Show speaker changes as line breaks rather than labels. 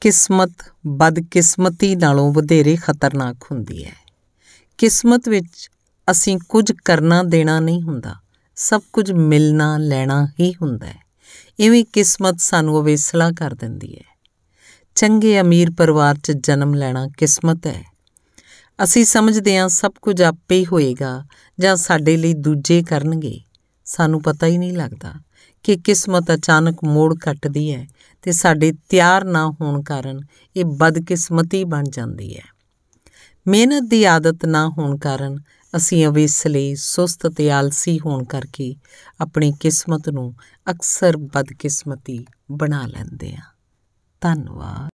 ਕਿਸਮਤ ਬਦਕਿਸਮਤੀ ਨਾਲੋਂ ਵਧੇਰੇ ਖਤਰਨਾਕ ਹੁੰਦੀ ਹੈ ਕਿਸਮਤ ਵਿੱਚ ਅਸੀਂ ਕੁਝ ਕਰਨਾ ਦੇਣਾ ਨਹੀਂ ਹੁੰਦਾ ਸਭ ਕੁਝ ਮਿਲਣਾ ਲੈਣਾ ਹੀ ਹੁੰਦਾ ਹੈ ਇਵੇਂ ਕਿਸਮਤ ਸਾਨੂੰ ਅਵੇਸਲਾ ਕਰ ਦਿੰਦੀ ਹੈ ਚੰਗੇ ਅਮੀਰ ਪਰਿਵਾਰ 'ਚ ਜਨਮ ਲੈਣਾ ਕਿਸਮਤ ਹੈ ਅਸੀਂ ਸਮਝਦੇ ਹਾਂ ਸਭ ਕੁਝ ਆਪੇ ਹੀ ਹੋਏਗਾ ਜਾਂ ਸਾਡੇ ਲਈ ਦੂਜੇ ਕਰਨਗੇ ਸਾਨੂੰ ਪਤਾ ਹੀ ਨਹੀਂ ਲੱਗਦਾ ਕਿ ਕਿਸਮਤ ਅਚਾਨਕ ਮੋੜ ਕੱਟਦੀ ਹੈ ਤੇ ਸਾਡੇ ਤਿਆਰ ਨਾ ਹੋਣ ਕਾਰਨ ਇਹ ਬਦਕਿਸਮਤੀ ਬਣ ਜਾਂਦੀ ਹੈ ਮਿਹਨਤ ਦੀ ਆਦਤ ਨਾ ਹੋਣ ਕਾਰਨ ਅਸੀਂ ਅਵੇਸਲੇ ਸੁਸਤ ਤੇ ਆਲਸੀ ਹੋਣ ਕਰਕੇ ਆਪਣੀ ਕਿਸਮਤ ਨੂੰ ਅਕਸਰ ਬਦਕਿਸਮਤੀ ਬਣਾ ਲੈਂਦੇ ਹਾਂ ਧੰਨਵਾਦ